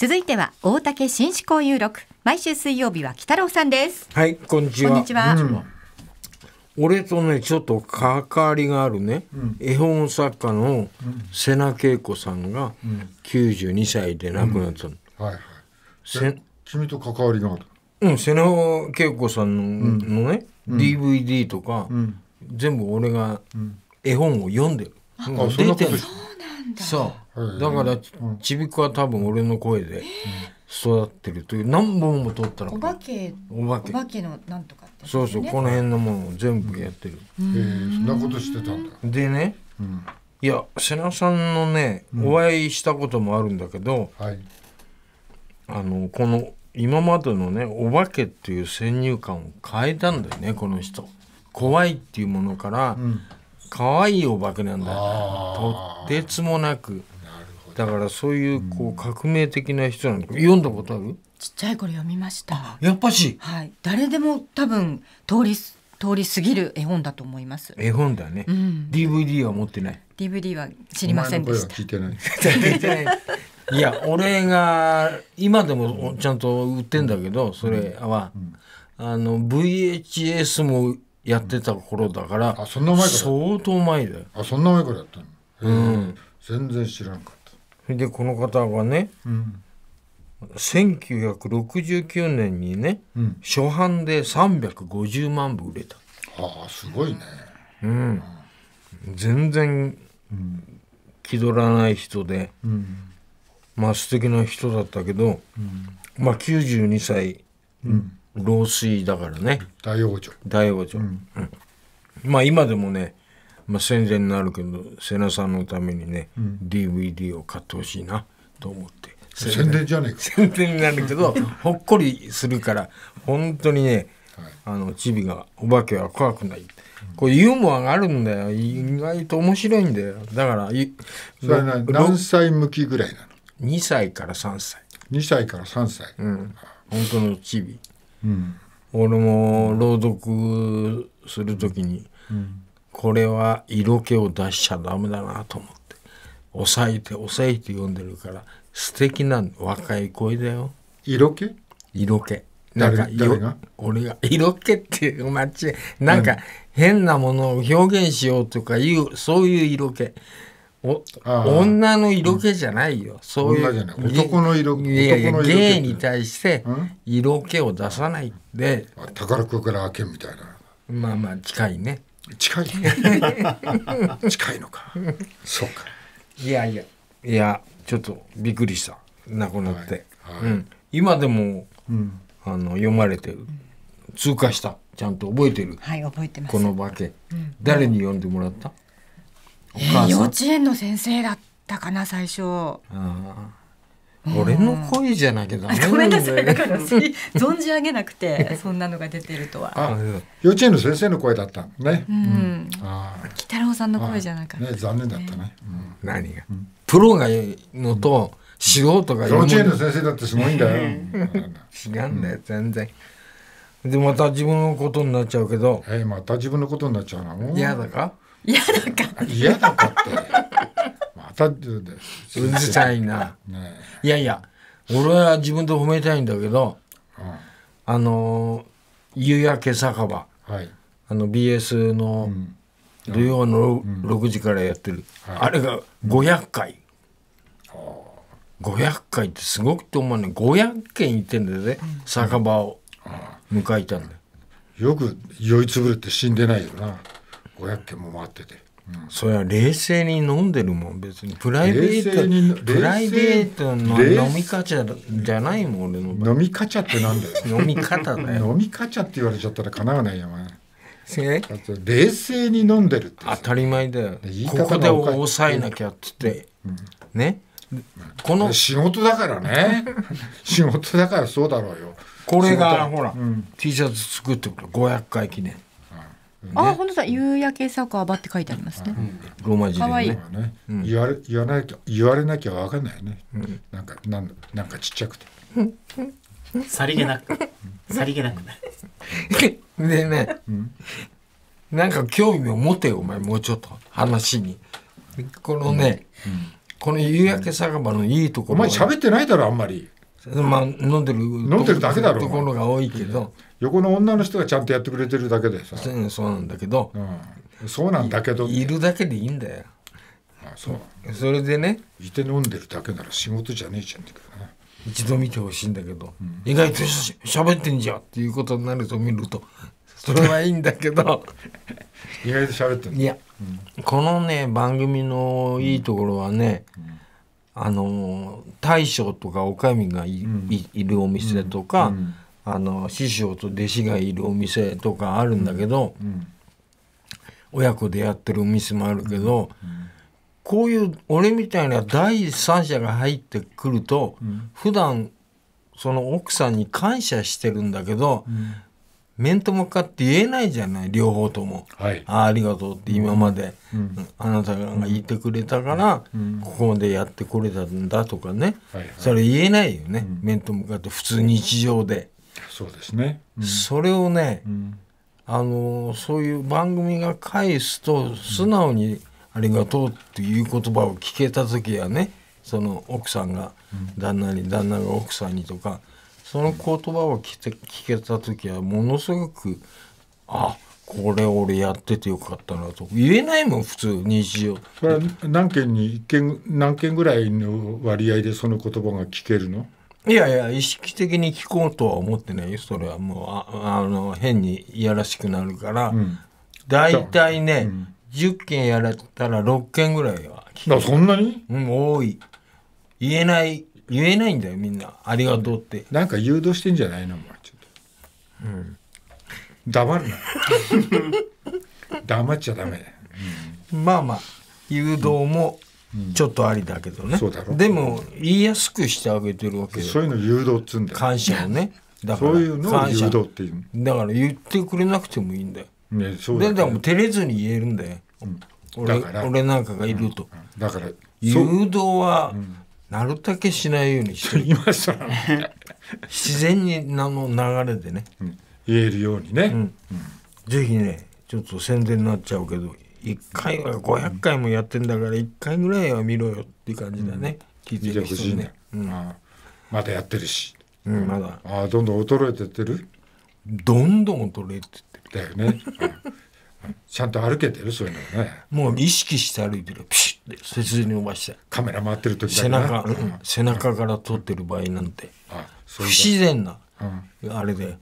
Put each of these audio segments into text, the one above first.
続いては大竹新思考有録毎週水曜日は北郎さんですはいこんにちはこんにちは、うん、俺とねちょっと関わりがあるね、うん、絵本作家の瀬名恵子さんが92歳で亡くなったの、うん、はいはい君と関わりがあるうん瀬名恵子さんのね、DVD とか、全部俺が絵本を読んでる、うん、出てるそうだからちびっ子は多分俺の声で育ってるという何本も撮ったらお化けお化けお化けのなんとかって、そうそうこの辺のものを全部やってるへえそんなことしてたんだでね、いや瀬名さんのねお会いしたこともあるんだけど、はい、あのこの今までのねお化けっていう先入観を変えたんだよねこの人怖いっていうものから、うん、可愛いお化けなんだとてつもなくだからそういうこう革命的な人なんだ読んだことあるちっちゃい頃読みましたやっぱし、はい、誰でも多分通り通り過ぎる絵本だと思います絵本だね、うん、DVD は持ってない DVD は知りませんでした いや俺が今でもちゃんと売ってんだけどそれは、うんうん、あの VHS もやってた頃だから、うん、あそんな前から相当前だよあそんな前からやったのうん全然知らんかそれでこの方がね、うん、1969年にね、うん、初版で350万部売れた。はあすごいね。うん、全然気取らない人で、うん、まあ素敵な人だったけど、うん、まあ92歳、うん、老衰だからね大王生大王うん、まあ今でもねまあ、戦前になるけど瀬名さんのためにね、うん、DVD を買ってほしいなと思って宣伝じゃねえか宣伝になるけど ほっこりするから本当にね、はい、あのチビが「お化けは怖くない」これユーモアがあるんだよ意外と面白いんだよだからそれ何歳向きぐらいなの2歳から3歳2歳から3歳うん本当のチビ、うん、俺も朗読するときに、うんこれは色気を出しちゃダメだなと思って、抑えて抑えて読んでるから、素敵な若い声だよ。色気色気。なんか誰が俺が色気っていう街なんか変なものを表現しようとかいうそういう色気お女の色気じゃないよ、うん、そういう男の色気芸に対して色気を出さないで、うん、宝くらあけみたいなまあまあ近いね近い 近いのかそうかいやいやいやちょっとびっくりした亡くなって、はいはい、うん、今でも、うん、あの読まれてる通過したちゃんと覚えてるはい覚えてますこの化け、うん、誰に読んでもらった、えー、幼稚園の先生だったかな最初あ俺の恋じゃなきゃダメ ごめんなさい存じ上げなくてそんなのが出てるとはあ幼稚園の先生の声だったねうん鬼太郎さんの声じゃなかった、ね、残念だったね、うん、何が、プロがいいのと、素人が幼稚園の先生だってすごいんだよ違うんだよ全然でまた自分のことになっちゃうけどえまた自分のことになっちゃうの嫌だか嫌だか嫌だかってたってるでうるさいな、ね、いやいや俺は自分で褒めたいんだけど、うん、あの夕焼け酒場、はい、あの BS の土曜の6時からやってる、うんうん、あれが500回、500回ってすごくて思わない500件行ってんだよね酒場を迎えたんだよよく酔いつぶれて死んでないよな500件も回ってて。それは冷静に飲んでるもん別にプライベートプライベートの飲み方じゃないもん俺の飲み方ってなんだよ 飲み方だよ飲み方って言われちゃったらかなわないやん前冷静に飲んでるって当たり前だよここで抑えなきゃっつって、うん、ねこの仕事だからね 仕事だからそうだろうよこれがほら、うん、T シャツ作ってくる500回記念ね、あ本当だ夕焼け酒場って書いてありますね、ローマ字でねいい、うん、言われ言わないと、言われなきゃわかんないね、うん、なんかなんなんかちっちゃくてさりげなくさりげなく でね、うん、なんか興味を持てお前もうちょっと話にこのね、この夕焼け酒場のいいところお前喋ってないだろあんまりまあ、飲んでる飲んでるだけだろところが多いけど横の女の人がちゃんとやってくれてるだけでさそうなんだけど、うん、そうなんだけどいるだけでいいんだよあそうそれでねいて飲んでるだけなら仕事じゃねえじゃんってね一度見てほしいんだけど、うん、意外としゃべってんじゃんっていうことになると見るとそれはいいんだけど 意外としゃべってんいや、うん、このね番組のいいところはね、うんあの大将とか女将がい,、いるお店とか、あの師匠と弟子がいるお店とかあるんだけど、親子でやってるお店もあるけど、こういう俺みたいな第三者が入ってくると、うん、普段その奥さんに感謝してるんだけど、面と向かって言えないじゃない両方とも、はい、あありがとうって今まで、うん、あなたが言ってくれたから、うん、ここまでやってこれたんだとかね、それ言えないよね、面と向かって普通日常でそうですね、それをね、あのそういう番組が返すと素直に「ありがとう」っていう言葉を聞けた時はねその奥さんが旦那に旦那が奥さんにとかその言葉を聞けた時はものすごくあこれ俺やっててよかったなと言えないもん普通日常それは何件に件何件ぐらいの割合でその言葉が聞けるのいやいや意識的に聞こうとは思ってないそれはもうあの変にいやらしくなるから、大、体、ね、うん、10件やられたら6件ぐらいは聞くそんなに、うん、多い言えない言えないんだよみんなありがとうってなんか誘導してんじゃないのもちょっと、うん、黙るな黙っちゃダメ、うん、まあまあ誘導もちょっとありだけどね、うん、でも言いやすくしてあげてるわけそういうの誘導っつうんだよ感謝をねだからそういうのを誘導っていうだから言ってくれなくてもいいんだよ、ね、そうだ、ね、でも照れずに言えるんだよ、うん、俺俺なんかがいると、だから誘導は、なるだけしないようにしていました、ね、自然にあの流れでね、うん、言えるようにね、うんぜひねちょっと宣伝になっちゃうけど1回は500回もやってんだから1回ぐらいは見ろよっていう感じだね、うん、聞いてほしいね、うん、ああまだやってるし、うん、まだああどんどん衰えてってるどんどん衰えてってるだよねちゃんと歩けてるそういうのねもう意識して歩いてるピシ切実に思わしてカメラ回ってる時背中、うん、背中から撮ってる場合なんて、不自然な、あれで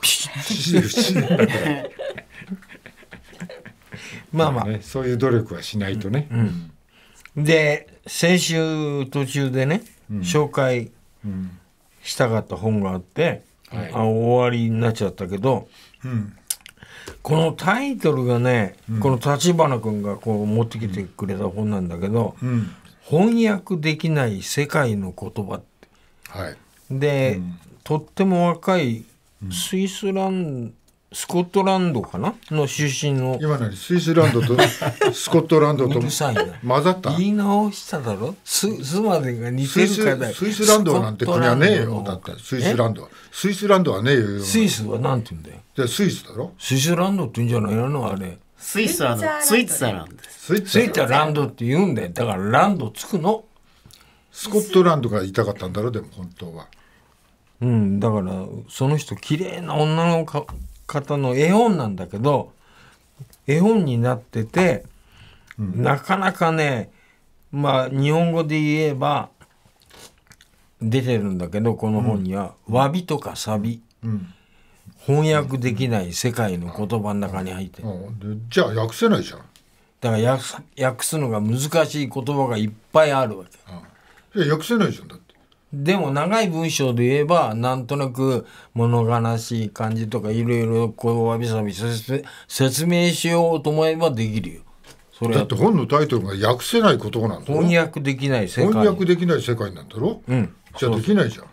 ピシッ まあまあ、ね、そういう努力はしないとね、うんうん、で先週途中でね、紹介したかった本があって、はい、あ終わりになっちゃったけど、うん、このタイトルがね、うん、この立花君がこう持ってきてくれた本なんだけど、うん、翻訳できない世界の言葉って、はい、で、とっても若いスイスランスコットランドかなの出身の。今何スイスランドと スコットランドと混ざった言い直しただろススまでが似てるからスイスランドなんて国はねえよ。だってスイスランドは。スイスランドはねえよ。スイスはなんて言うんだよ。ゃスイスだろスイスランドって言うんじゃないのあれ。スイスはスイッツァランドスイッツァランドって言うんだよ。だからランドつくの。スコットランドが言いたかったんだろでも本当は。うん、だからその人綺麗な女のか方の絵本なんだけど絵本になってて、うん、なかなかねまあ日本語で言えば出てるんだけどこの本には「うん、び」とか「さび」翻訳できない世界の言葉の中に入ってる、じゃあ訳せないじゃんだから訳すのが難しい言葉がいっぱいあるわけ、うん、いや訳せないじゃんだってでも長い文章で言えば、なんとなく物悲しい感じとか、いろいろこう、わびさび説明しようと思えばできるよ。それだって本のタイトルが訳せない言葉なんだろ翻訳できない世界。翻訳できない世界なんだろうん。じゃあできないじゃん。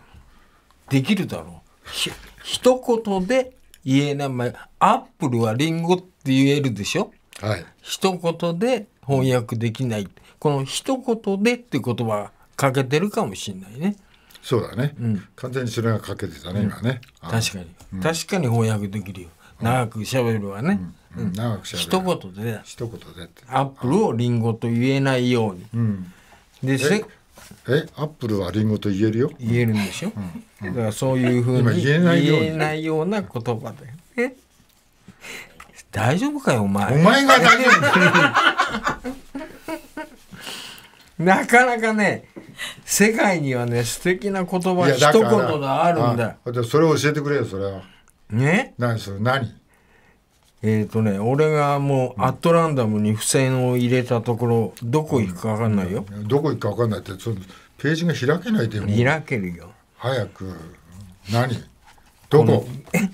できるだろう。ひ、一言で言えない。まあ、アップルはリンゴって言えるでしょはい。一言で翻訳できない。この一言でって言葉かけてるかもしれないね。そうだね、うん、完全にそれが欠けてたね、うん、今ね確かに、うん、確かに翻訳できるよ長くしゃべるわね、うん長くしゃべる一言で一言でってアップルをリンゴと言えないように、うん、でせええアップルはリンゴと言えるよ言えるんでしょ、うんだからそういうふうに言えないような言葉でえ大丈夫かよお前お前が大丈夫 なかなかね世界にはね素敵な言葉一言があるんだよそれを教えてくれよそれはね何それ何えっ、ー、とね俺がもうアットランダムに付箋を入れたところどこ行くか分かんないよ、うん、どこ行くか分かんないってそのページが開けないで開けるよ早く何どこ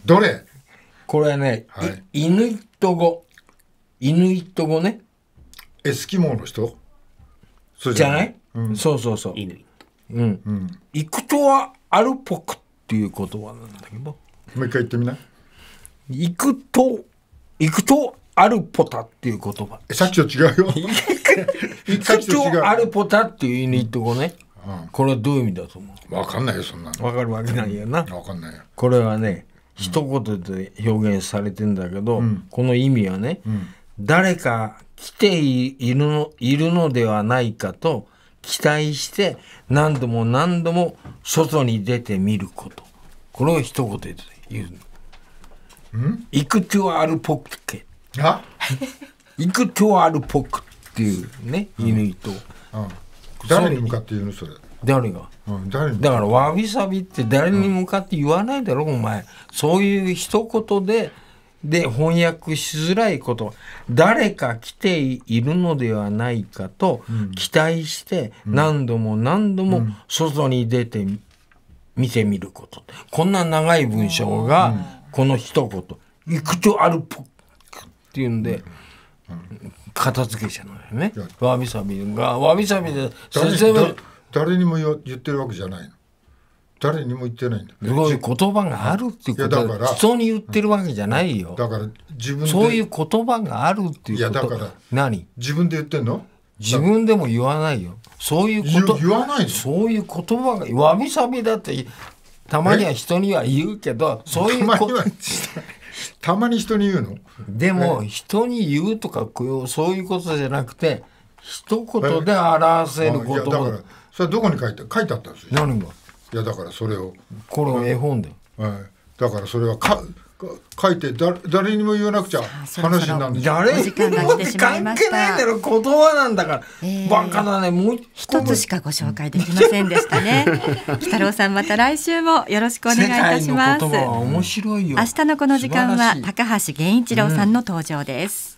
どれこれね、はい、イヌイット語イヌイット語ねエスキモーの人じゃない、そうそうそう。うん。イクトはアルポクっていう言葉なんだけど。もう一回言ってみな。イクト、イクトアルポタっていう言葉。さっきと違うよ。イクトアルポタっていうイヌってトね。うん、これはどういう意味だと思うわかんないよ、そんなの。わかるわけないよな。わかんないよ。これはね、一言で表現されてんだけど、この意味はね、誰か来ているのいるのではないかと期待して何度も何度も外に出てみることこれを一言で言うの。イクトゥあるポッケ。あい。くとあるルポックっていうね、うん、犬と、うん、誰に向かって言うのそれ誰が、うん、誰だからわびさびって誰に向かって言わないだろ、うん、お前そういう一言でで翻訳しづらいこと誰か来ているのではないかと期待して何度も何度も外に出て見てみることこんな長い文章がこの一言「いくとあるっぽく」っていうんで。片付けちゃうのよね。わびさびがわびさびで先生は。誰にも言ってるわけじゃないの。誰にも言ってないんだすごい言葉があるっていうことは普に言ってるわけじゃないよ、だから自分そういう言葉があるっていうこといやだから何自分で言ってんの自分でも言わないよそういうこと言わないそういう言葉がわびさびだってたまには人には言うけどそういうことたまに人に言うのでも人に言うとかそういうことじゃなくて一言で表せることそれはどこに書いて書いてあったんですよ何がいやだからそれをこれ絵本で、はい、だからそれはか書いてだ誰にも言わなくちゃ話になるんでしょ誰にも関係ないだろ言葉なんだから、えー、バカだねもう一つしかご紹介できませんでしたね北 郎さんまた来週もよろしくお願いいたします面白いよ明日のこの時間は高橋源一郎さんの登場です、うん